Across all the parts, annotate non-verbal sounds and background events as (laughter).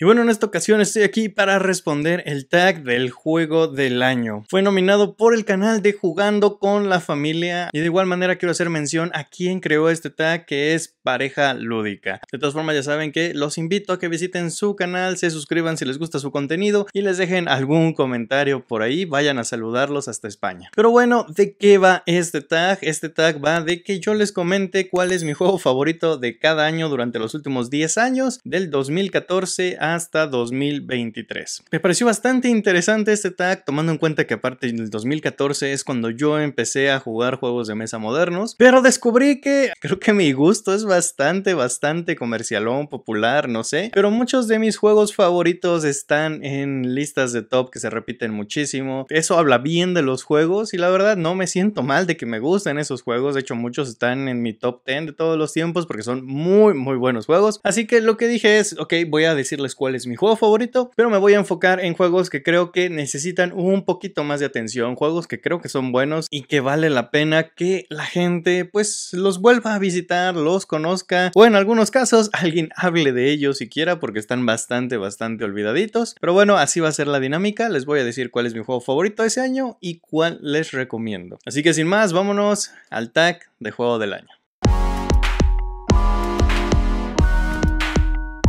Y bueno, en esta ocasión estoy aquí para responder el tag del juego del año. Fue nominado por el canal de Jugando con la Familia y de igual manera quiero hacer mención a quien creó este tag que es Pareja Lúdica. De todas formas ya saben que los invito a que visiten su canal, se suscriban si les gusta su contenido y les dejen algún comentario por ahí, vayan a saludarlos hasta España. Pero bueno, ¿de qué va este tag? Este tag va de que yo les comente cuál es mi juego favorito de cada año durante los últimos 10 años, del 2014 hasta 2023. Me pareció bastante interesante este tag, tomando en cuenta que aparte del 2014 es cuando yo empecé a jugar juegos de mesa modernos, pero descubrí que creo que mi gusto es bastante, bastante comercialón, popular, no sé, pero muchos de mis juegos favoritos están en listas de top que se repiten muchísimo. Eso habla bien de los juegos y la verdad no me siento mal de que me gusten esos juegos, de hecho muchos están en mi top 10 de todos los tiempos porque son muy, muy buenos juegos. Así que lo que dije es, ok, voy a decirles cuál es mi juego favorito, pero me voy a enfocar en juegos que creo que necesitan un poquito más de atención, juegos que creo que son buenos y que vale la pena que la gente pues los vuelva a visitar, los conozca o en algunos casos alguien hable de ellos siquiera porque están bastante, bastante olvidaditos. Pero bueno, así va a ser la dinámica, les voy a decir cuál es mi juego favorito de ese año y cuál les recomiendo. Así que sin más, vámonos al tag de juego del año.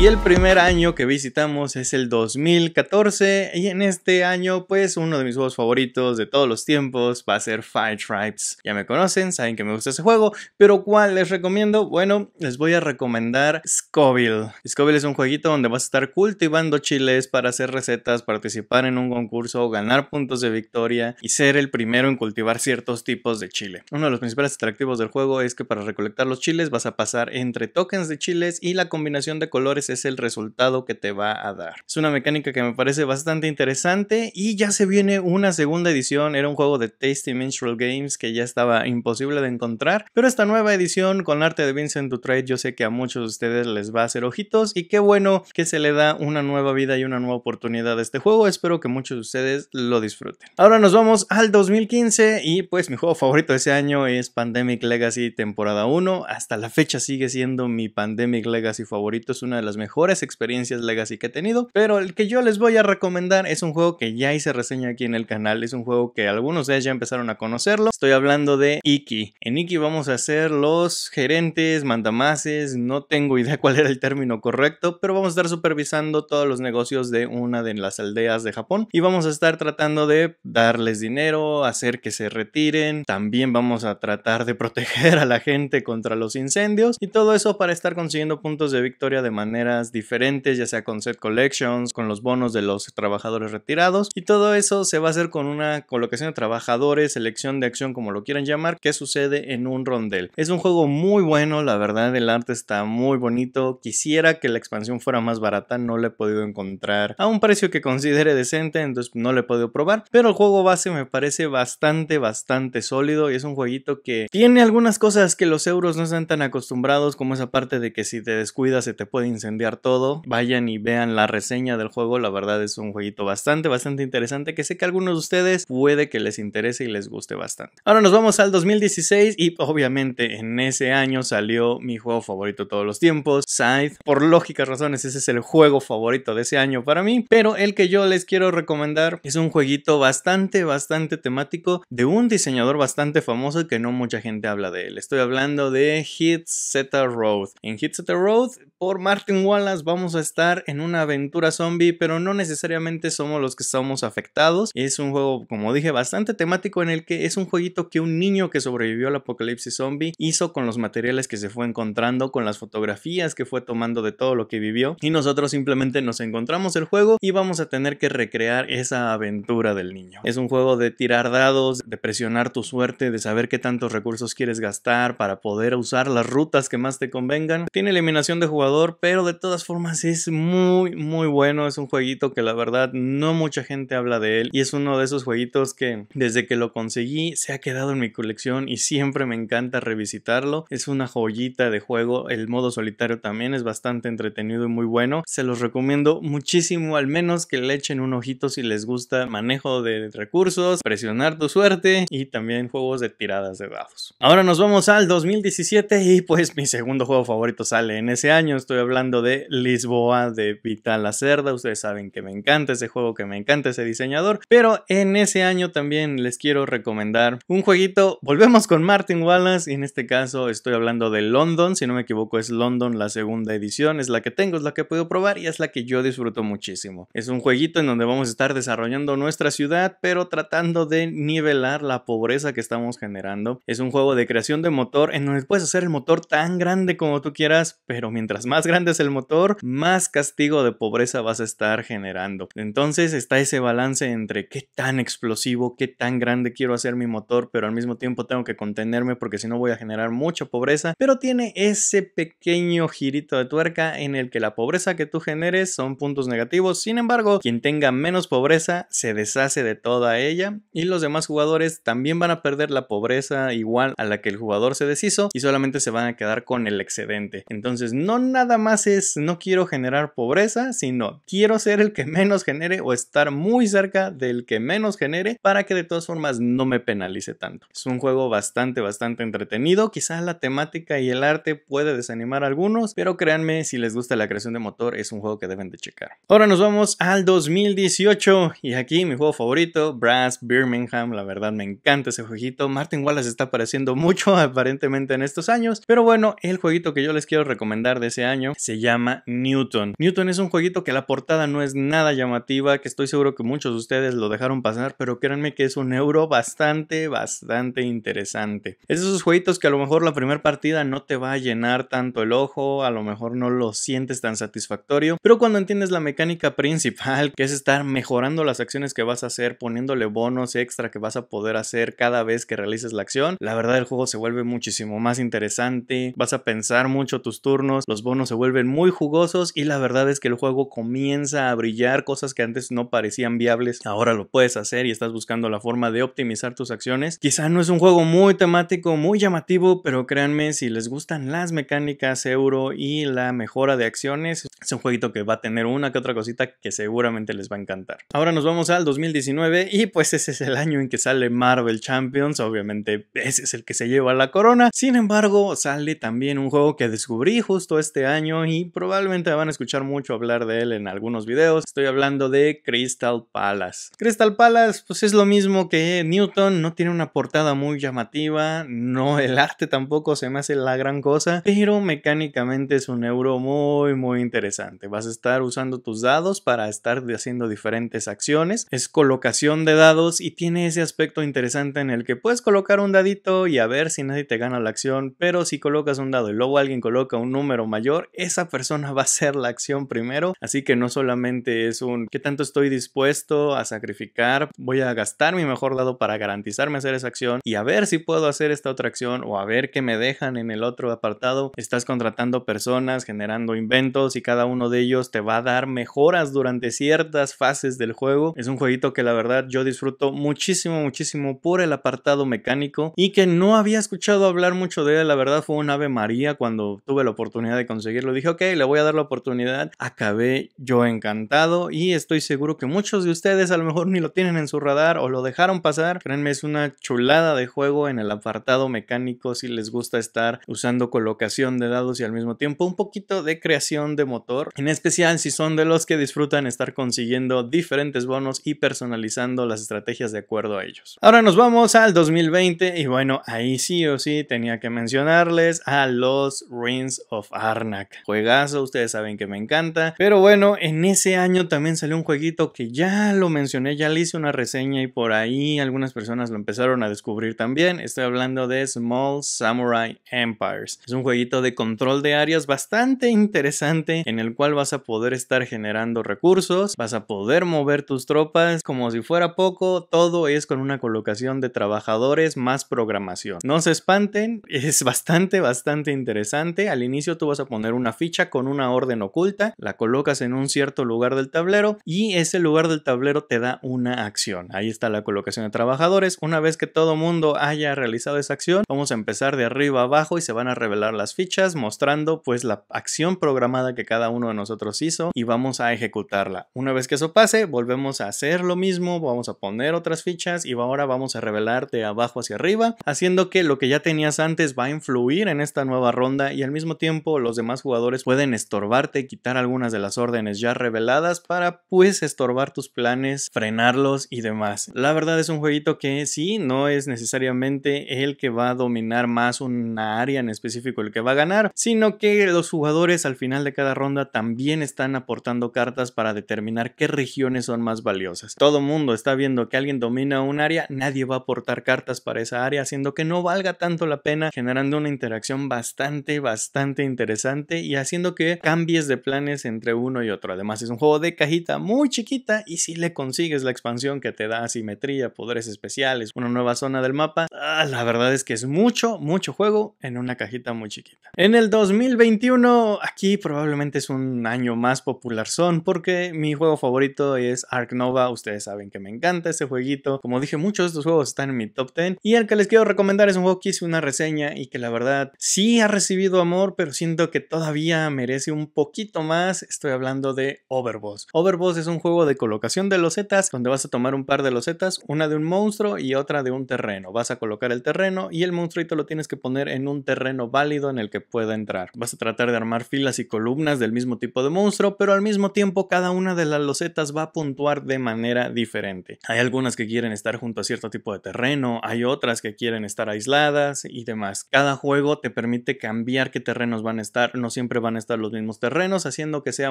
Y el primer año que visitamos es el 2014 y en este año pues uno de mis juegos favoritos de todos los tiempos va a ser Fire Tribes. Ya me conocen, saben que me gusta ese juego, pero ¿cuál les recomiendo? Bueno, les voy a recomendar Scoville. Scoville es un jueguito donde vas a estar cultivando chiles para hacer recetas, participar en un concurso, ganar puntos de victoria y ser el primero en cultivar ciertos tipos de chile. Uno de los principales atractivos del juego es que para recolectar los chiles vas a pasar entre tokens de chiles y la combinación de colores pues, es el resultado que te va a dar. Es una mecánica que me parece bastante interesante y ya se viene una segunda edición, era un juego de Tasty Minstrel Games que ya estaba imposible de encontrar, pero esta nueva edición con arte de Vincent Dutrade yo sé que a muchos de ustedes les va a hacer ojitos y qué bueno que se le da una nueva vida y una nueva oportunidad a este juego, espero que muchos de ustedes lo disfruten. Ahora nos vamos al 2015 y pues mi juego favorito de ese año es Pandemic Legacy temporada 1, hasta la fecha sigue siendo mi Pandemic Legacy favorito, es una de las mejores experiencias Legacy que he tenido, pero el que yo les voy a recomendar es un juego que ya hice reseña aquí en el canal, es un juego que algunos de ellos ya empezaron a conocerlo, estoy hablando de Iki. En Iki vamos a ser los gerentes, mandamases, no tengo idea cuál era el término correcto, pero vamos a estar supervisando todos los negocios de una de las aldeas de Japón y vamos a estar tratando de darles dinero, hacer que se retiren, también vamos a tratar de (laughs) proteger a la gente contra los incendios y todo eso para estar consiguiendo puntos de victoria de manera diferentes, ya sea con set collections, con los bonos de los trabajadores retirados y todo eso se va a hacer con una colocación de trabajadores, selección de acción como lo quieran llamar, que sucede en un rondel. Es un juego muy bueno, la verdad el arte está muy bonito, quisiera que la expansión fuera más barata, no lo he podido encontrar a un precio que considere decente, entonces no le he podido probar, pero el juego base me parece bastante, bastante sólido y es un jueguito que tiene algunas cosas que los euros no están tan acostumbrados como esa parte de que si te descuidas se te puede incendiar todo. Vayan y vean la reseña del juego, la verdad es un jueguito bastante, bastante interesante que sé que a algunos de ustedes puede que les interese y les guste bastante. Ahora nos vamos al 2016 y obviamente en ese año salió mi juego favorito de todos los tiempos, Scythe. Por lógicas razones ese es el juego favorito de ese año para mí, pero el que yo les quiero recomendar es un jueguito bastante, bastante temático de un diseñador bastante famoso que no mucha gente habla de él. Estoy hablando de Hit Road. En Hit Road por Martin vamos a estar en una aventura zombie, pero no necesariamente somos los que estamos afectados. Es un juego, como dije, bastante temático en el que es un jueguito que un niño que sobrevivió al apocalipsis zombie hizo con los materiales que se fue encontrando, con las fotografías que fue tomando de todo lo que vivió. Y nosotros simplemente nos encontramos el juego y vamos a tener que recrear esa aventura del niño. Es un juego de tirar dados, de presionar tu suerte, de saber qué tantos recursos quieres gastar para poder usar las rutas que más te convengan. Tiene eliminación de jugador, pero de todas formas es muy, muy bueno. Es un jueguito que la verdad no mucha gente habla de él. Y es uno de esos jueguitos que desde que lo conseguí se ha quedado en mi colección y siempre me encanta revisitarlo. Es una joyita de juego. El modo solitario también es bastante entretenido y muy bueno. Se los recomiendo muchísimo, al menos que le echen un ojito si les gusta manejo de recursos, presionar tu suerte y también juegos de tiradas de dados. Ahora nos vamos al 2017 y pues mi segundo juego favorito sale en ese año. Estoy hablando de Lisboa de Vital Acerda, Ustedes saben que me encanta ese juego, que me encanta ese diseñador. Pero en ese año también les quiero recomendar un jueguito. Volvemos con Martin Wallace y en este caso estoy hablando de London. Si no me equivoco es London la segunda edición. Es la que tengo, es la que he podido probar y es la que yo disfruto muchísimo. Es un jueguito en donde vamos a estar desarrollando nuestra ciudad, pero tratando de nivelar la pobreza que estamos generando. Es un juego de creación de motor en donde puedes hacer el motor tan grande como tú quieras, pero mientras más grande es el motor, más castigo de pobreza vas a estar generando. Entonces está ese balance entre qué tan explosivo, qué tan grande quiero hacer mi motor, pero al mismo tiempo tengo que contenerme porque si no voy a generar mucha pobreza, pero tiene ese pequeño girito de tuerca en el que la pobreza que tú generes son puntos negativos, sin embargo, quien tenga menos pobreza se deshace de toda ella y los demás jugadores también van a perder la pobreza igual a la que el jugador se deshizo y solamente se van a quedar con el excedente. Entonces no nada más es no quiero generar pobreza, sino quiero ser el que menos genere o estar muy cerca del que menos genere para que de todas formas no me penalice tanto. Es un juego bastante, bastante entretenido. quizá la temática y el arte puede desanimar a algunos, pero créanme, si les gusta la creación de motor, es un juego que deben de checar. Ahora nos vamos al 2018 y aquí mi juego favorito, Brass Birmingham. La verdad me encanta ese jueguito. Martin Wallace está apareciendo mucho (laughs) aparentemente en estos años, pero bueno, el jueguito que yo les quiero recomendar de ese año se llama Newton. Newton es un jueguito que la portada no es nada llamativa, que estoy seguro que muchos de ustedes lo dejaron pasar, pero créanme que es un euro bastante, bastante interesante. Es esos jueguitos que a lo mejor la primera partida no te va a llenar tanto el ojo, a lo mejor no lo sientes tan satisfactorio, pero cuando entiendes la mecánica principal, que es estar mejorando las acciones que vas a hacer, poniéndole bonos extra que vas a poder hacer cada vez que realices la acción, la verdad el juego se vuelve muchísimo más interesante, vas a pensar mucho tus turnos, los bonos se vuelven muy muy jugosos y la verdad es que el juego comienza a brillar, cosas que antes no parecían viables, ahora lo puedes hacer y estás buscando la forma de optimizar tus acciones. Quizá no es un juego muy temático, muy llamativo, pero créanme, si les gustan las mecánicas euro y la mejora de acciones, es un jueguito que va a tener una que otra cosita que seguramente les va a encantar. Ahora nos vamos al 2019 y pues ese es el año en que sale Marvel Champions, obviamente ese es el que se lleva la corona. Sin embargo, sale también un juego que descubrí justo este año y probablemente van a escuchar mucho hablar de él en algunos videos. Estoy hablando de Crystal Palace. Crystal Palace, pues es lo mismo que Newton, no tiene una portada muy llamativa, no el arte tampoco se me hace la gran cosa, pero mecánicamente es un euro muy muy interesante. Vas a estar usando tus dados para estar haciendo diferentes acciones, es colocación de dados y tiene ese aspecto interesante en el que puedes colocar un dadito y a ver si nadie te gana la acción, pero si colocas un dado y luego alguien coloca un número mayor, esa persona persona (laughs) va a hacer la acción primero, así que no solamente es un qué tanto estoy dispuesto a sacrificar, voy a gastar mi mejor dado para garantizarme hacer esa acción y a ver si puedo hacer esta otra acción o a ver qué me dejan en el otro apartado. Estás contratando personas, generando inventos y cada uno de ellos te va a dar mejoras durante ciertas fases del juego. Es un jueguito que la verdad yo disfruto muchísimo, muchísimo por el apartado mecánico y que no había escuchado hablar mucho de él. La verdad fue un ave María cuando tuve la oportunidad de conseguirlo. Dije, ok, y le voy a dar la oportunidad, acabé yo encantado y estoy seguro que muchos de ustedes a lo mejor ni lo tienen en su radar o lo dejaron pasar. Créanme, es una chulada de juego en el apartado mecánico si les gusta estar usando colocación de dados y al mismo tiempo un poquito de creación de motor, en especial si son de los que disfrutan estar consiguiendo diferentes bonos y personalizando las estrategias de acuerdo a ellos. Ahora nos vamos al 2020 y bueno, ahí sí o sí tenía que mencionarles a los Rings of Arnak. Juega ustedes saben que me encanta. Pero bueno, en ese año también salió un jueguito que ya lo mencioné, ya le hice una reseña y por ahí algunas personas lo empezaron a descubrir también. Estoy hablando de Small Samurai Empires. Es un jueguito de control de áreas bastante interesante en el cual vas a poder estar generando recursos, vas a poder mover tus tropas como si fuera poco, todo es con una colocación de trabajadores más programación. No se espanten, (laughs) es bastante, bastante interesante. Al inicio tú vas a poner una ficha con una orden oculta, la colocas en un cierto lugar del tablero y ese lugar del tablero te da una acción. Ahí está la colocación de trabajadores. Una vez que todo mundo haya realizado esa acción, vamos a empezar de arriba abajo y se van a revelar las fichas mostrando pues la acción programada que cada uno de nosotros hizo y vamos a ejecutarla. Una vez que eso pase, volvemos a hacer lo mismo, vamos a poner otras fichas y ahora vamos a revelar de abajo hacia arriba, haciendo que lo que ya tenías antes va a influir en esta nueva ronda y al mismo tiempo los demás jugadores pueden estorbarte, quitar algunas de las órdenes ya reveladas para pues estorbar tus planes, frenarlos y demás. La verdad es un jueguito que sí, no es necesariamente el que va a dominar más una área en específico el que va a ganar, sino que los jugadores al final de cada ronda también están aportando cartas para determinar qué regiones son más valiosas. Todo mundo está viendo que alguien domina un área, nadie va a aportar cartas para esa área, haciendo que no valga tanto la pena, generando una interacción bastante, bastante interesante y así que cambies de planes entre uno y otro. Además, es un juego de cajita muy chiquita y si le consigues la expansión que te da asimetría, poderes especiales, una nueva zona del mapa, ah, la verdad es que es mucho, mucho juego en una cajita muy chiquita. En el 2021, aquí probablemente es un año más popular son porque mi juego favorito es Ark Nova. Ustedes saben que me encanta ese jueguito. Como dije, muchos de estos juegos están en mi top 10 y el que les quiero recomendar es un juego que hice una reseña y que la verdad sí ha recibido amor, pero siento que todavía merece un poquito más, estoy hablando de Overboss. Overboss es un juego de colocación de losetas donde vas a tomar un par de losetas, una de un monstruo y otra de un terreno. Vas a colocar el terreno y el monstruito lo tienes que poner en un terreno válido en el que pueda entrar. Vas a tratar de armar filas y columnas del mismo tipo de monstruo, pero al mismo tiempo cada una de las losetas va a puntuar de manera diferente. Hay algunas que quieren estar junto a cierto tipo de terreno, hay otras que quieren estar aisladas y demás. Cada juego te permite cambiar qué terrenos van a estar, no siempre van a estar los mismos terrenos, haciendo que sea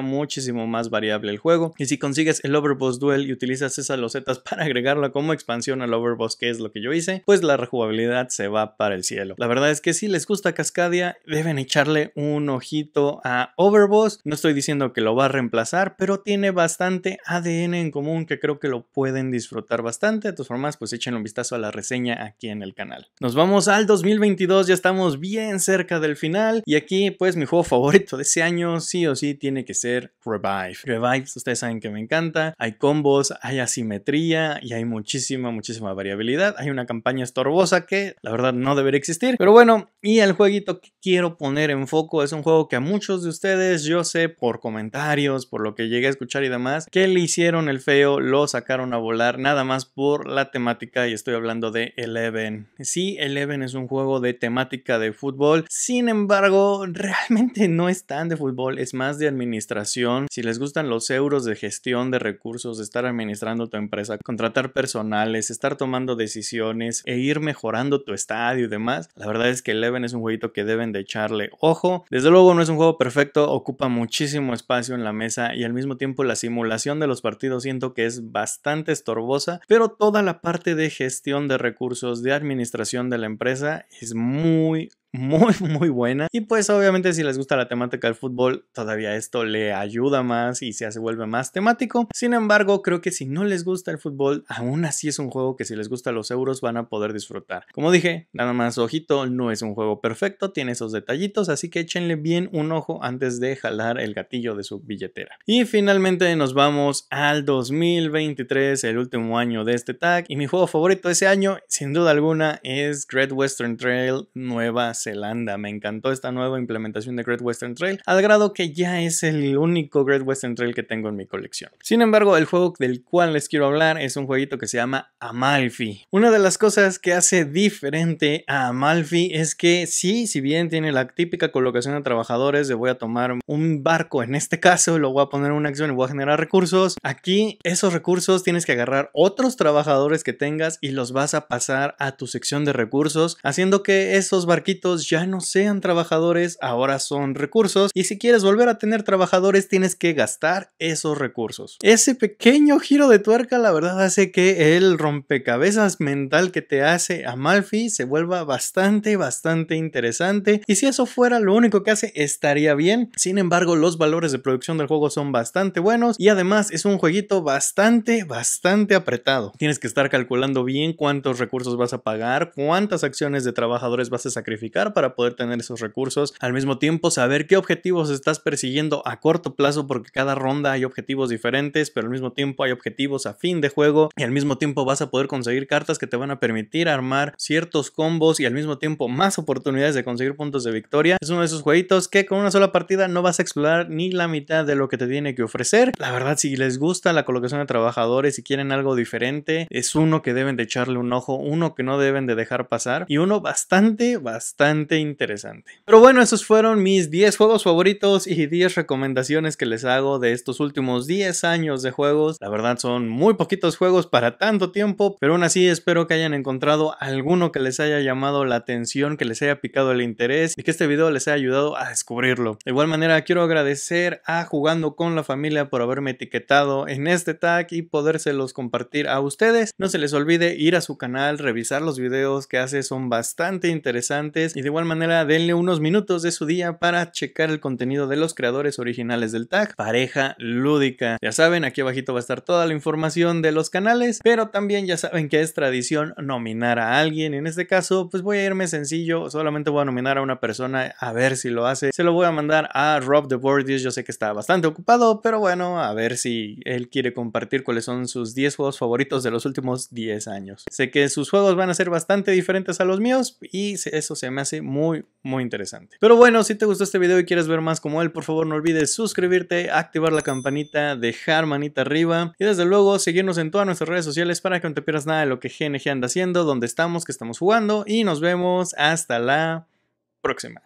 muchísimo más variable el juego. Y si consigues el Overboss Duel y utilizas esas losetas (laughs) para agregarla como expansión al Overboss, que es lo que yo hice, pues la rejugabilidad se va para el cielo. La verdad es que si les gusta Cascadia, deben echarle un ojito a Overboss. No estoy diciendo que lo va a reemplazar, pero tiene bastante ADN en común que creo que lo pueden disfrutar bastante. De todas formas, pues echen un vistazo a la reseña aquí en el canal. Nos vamos al 2022, ya estamos bien cerca del final y aquí pues mi juego (laughs) favorito ese año sí o sí tiene que ser Revive. Revive, ustedes saben que me encanta. Hay combos, hay asimetría y hay muchísima, muchísima variabilidad. Hay una campaña estorbosa que la verdad no debería existir. Pero bueno, y el jueguito que quiero poner en foco es un juego que a muchos de ustedes, yo sé por comentarios, por lo que llegué a escuchar y demás, que le hicieron el feo, lo sacaron a volar nada más por la temática y estoy hablando de Eleven. Sí, Eleven es un juego de temática de fútbol, sin embargo, (laughs) realmente no es tan de fútbol, es más de administración. Si les gustan los euros de gestión de recursos, estar administrando tu empresa, contratar personales, estar tomando decisiones e ir mejorando tu estadio y demás, la verdad es que Eleven es un jueguito que deben de echarle ojo. Desde luego no es un juego perfecto, ocupa muchísimo espacio en la mesa y al mismo tiempo la simulación de los partidos siento que es bastante estorbosa, pero toda la parte de gestión de recursos, de administración de la empresa es muy muy, (laughs) muy buena. Y pues obviamente si les gusta la temática del fútbol, todavía esto le ayuda más y se hace vuelve más temático. Sin embargo, creo que si no les gusta el fútbol, aún así es un juego que si les gusta los euros van a poder disfrutar. Como dije, nada más ojito, no es un juego perfecto, tiene esos detallitos, así que échenle bien un ojo antes de jalar el gatillo de su billetera. Y finalmente nos vamos al 2023, el último año de este tag, y mi juego favorito ese año, sin duda alguna, es Great Western Trail Nueva Zelanda. Me encantó esta nueva implementación de Great Western Trail, al grado que ya es el único Great Western Trail que tengo en mi colección. Sin embargo, el juego del cual les quiero hablar es un jueguito que se llama Amalfi. Una de las cosas que hace diferente a Amalfi es que sí, si bien tiene la típica colocación de trabajadores de voy a tomar un barco, en este caso lo voy a poner en una acción y voy a generar recursos, aquí esos recursos tienes que agarrar otros trabajadores que tengas y los vas a pasar a tu sección de recursos, haciendo que esos barquitos ya no sean trabajadores, ahora son recursos y si quieres volver a tener trabajadores tienes que gastar esos recursos. Ese pequeño giro de tuerca la verdad hace que el rompecabezas mental que te hace Amalfi se vuelva bastante, bastante interesante y si eso fuera lo único que hace estaría bien. Sin embargo, los valores de producción del juego son bastante buenos y además es un jueguito bastante, bastante apretado. Tienes que estar calculando bien cuántos recursos vas a pagar, cuántas acciones de trabajadores vas a sacrificar para poder tener esos recursos, al mismo tiempo saber qué objetivos estás persiguiendo a corto plazo porque cada ronda hay objetivos diferentes, pero al mismo tiempo hay objetivos a fin de juego y al mismo tiempo vas a poder conseguir cartas que te van a permitir armar ciertos combos y al mismo tiempo más oportunidades de conseguir puntos de victoria. Es uno de esos jueguitos que con una sola partida no vas a explorar ni la mitad de lo que te tiene que ofrecer. La verdad, si les gusta la colocación de trabajadores y quieren algo diferente, es uno que deben de echarle un ojo, uno que no deben de dejar pasar y uno bastante, bastante interesante. Pero bueno, esos fueron mis 10 juegos favoritos y 10 recomendaciones que les hago de estos últimos 10 años de juegos. La verdad son muy poquitos juegos para tanto tiempo, pero aún así espero que hayan encontrado alguno que les haya llamado la atención, que les haya picado el interés y que este video les haya ayudado a descubrirlo. De igual manera, quiero agradecer a Jugando con la Familia por haberme etiquetado en este tag y podérselos compartir a ustedes. No se les olvide ir a su canal, revisar los videos que hace, son bastante interesantes y de igual manera, denle unos minutos de su día para checar el contenido de los creadores originales del tag Pareja Lúdica. Ya saben, aquí abajito va a estar toda la información de los canales, pero también ya saben que es tradición nominar a alguien. En este caso, pues voy a irme sencillo, solamente voy a nominar a una persona a ver si lo hace. Se lo voy a mandar a Rob de Bordius, yo sé que está bastante ocupado, pero bueno, a ver si él quiere compartir cuáles son sus 10 juegos favoritos de los últimos 10 años. Sé que sus juegos van a ser bastante diferentes a los míos y eso se me hace muy, muy interesante. Pero bueno, si te gustó este video y quieres ver más como él, por favor no olvides suscribirte, activar la campanita, dejar manita arriba y desde luego seguirnos en todas nuestras redes sociales para que no te pierdas nada de lo que GNG anda haciendo, dónde estamos, que estamos jugando y nos vemos hasta la próxima.